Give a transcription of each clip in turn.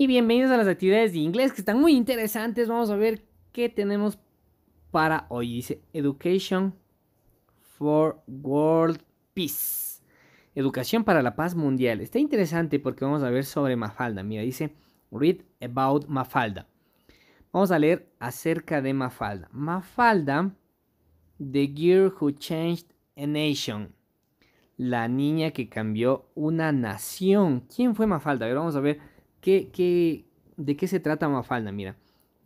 y bienvenidos a las actividades de inglés que están muy interesantes. Vamos a ver qué tenemos para hoy. Dice Education for World Peace. Educación para la paz mundial. Está interesante porque vamos a ver sobre Mafalda. Mira, dice Read about Mafalda. Vamos a leer acerca de Mafalda. Mafalda, the girl who changed a nation. La niña que cambió una nación. ¿Quién fue Mafalda? A ver, vamos a ver ¿Qué, qué, de qué se trata Mafalda? Mira,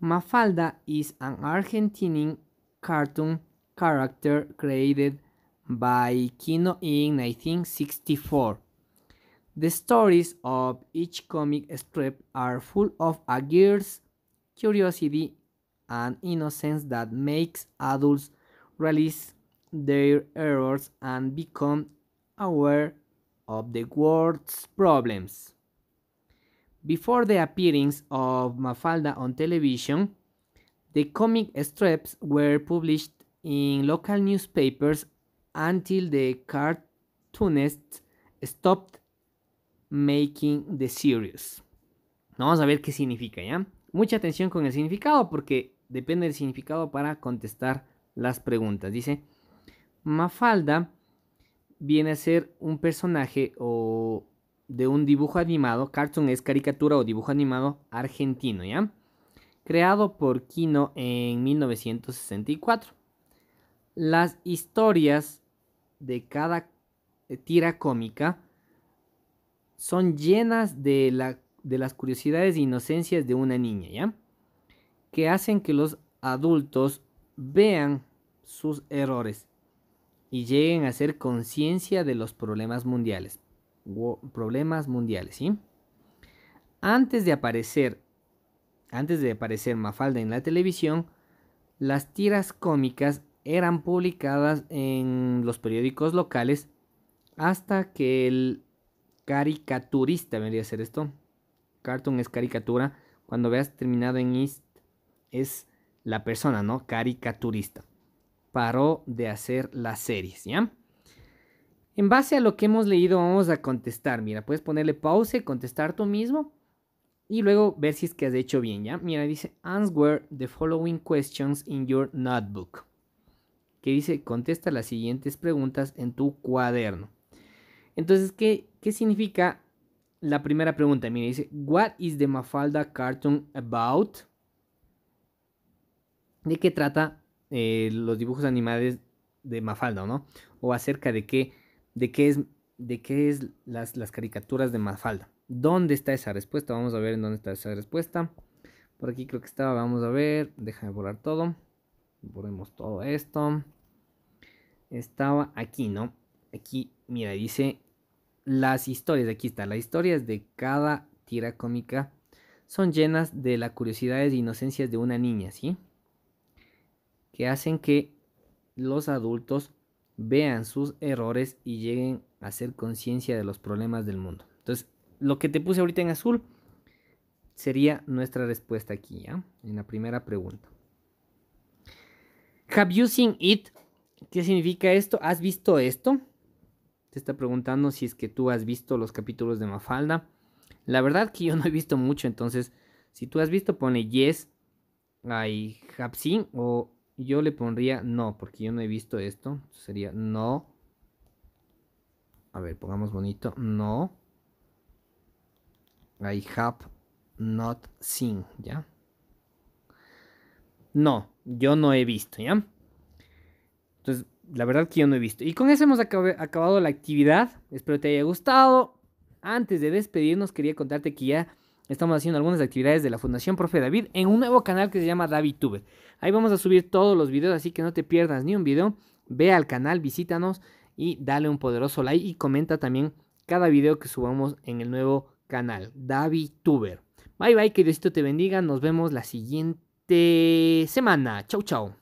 Mafalda is an Argentinian cartoon character created by Kino in 1964. The stories of each comic strip are full of a girl's curiosity and innocence that makes adults realize their errors and become aware of the world's problems. Before the appearance of Mafalda on television, the comic strips were published in local newspapers until the cartoonists stopped making the series. Vamos a ver qué significa, ¿ya? Mucha atención con el significado porque depende del significado para contestar las preguntas. Dice, Mafalda viene a ser un personaje o de un dibujo animado, cartoon es caricatura o dibujo animado argentino, ¿ya? Creado por Kino en 1964. Las historias de cada eh, tira cómica son llenas de, la, de las curiosidades e inocencias de una niña, ¿ya? Que hacen que los adultos vean sus errores y lleguen a ser conciencia de los problemas mundiales problemas mundiales, ¿sí? Antes de aparecer, antes de aparecer Mafalda en la televisión, las tiras cómicas eran publicadas en los periódicos locales hasta que el caricaturista, a ser esto, cartoon es caricatura, cuando veas terminado en East. es la persona, ¿no? Caricaturista. Paró de hacer las series, ¿ya? En base a lo que hemos leído vamos a contestar. Mira, puedes ponerle pause, contestar tú mismo y luego ver si es que has hecho bien, ¿ya? Mira, dice answer the following questions in your notebook. Que dice contesta las siguientes preguntas en tu cuaderno. Entonces, ¿qué, qué significa la primera pregunta? Mira, dice What is the Mafalda cartoon about? ¿De qué trata eh, los dibujos animales de Mafalda, ¿no? O acerca de qué de qué es, de qué es las, las caricaturas de Mafalda. ¿Dónde está esa respuesta? Vamos a ver en dónde está esa respuesta. Por aquí creo que estaba, vamos a ver. Déjame borrar todo. Borremos todo esto. Estaba aquí, ¿no? Aquí, mira, dice las historias. Aquí está, las historias de cada tira cómica son llenas de las curiosidades e inocencias de una niña, ¿sí? Que hacen que los adultos vean sus errores y lleguen a ser conciencia de los problemas del mundo. Entonces, lo que te puse ahorita en azul sería nuestra respuesta aquí, ¿ya? En la primera pregunta. Have you seen it? ¿Qué significa esto? ¿Has visto esto? Te está preguntando si es que tú has visto los capítulos de Mafalda. La verdad que yo no he visto mucho, entonces si tú has visto pone yes, I have seen o yo le pondría no, porque yo no he visto esto. Sería no. A ver, pongamos bonito. No. I have not seen, ¿ya? No, yo no he visto, ¿ya? Entonces, la verdad que yo no he visto. Y con eso hemos acabado la actividad. Espero te haya gustado. Antes de despedirnos, quería contarte que ya estamos haciendo algunas actividades de la Fundación Profe David en un nuevo canal que se llama DavidTube. Ahí vamos a subir todos los videos, así que no te pierdas ni un video. Ve al canal, visítanos y dale un poderoso like y comenta también cada video que subamos en el nuevo canal, DaviTuber. Bye bye, que Diosito te bendiga. Nos vemos la siguiente semana. Chau, chau.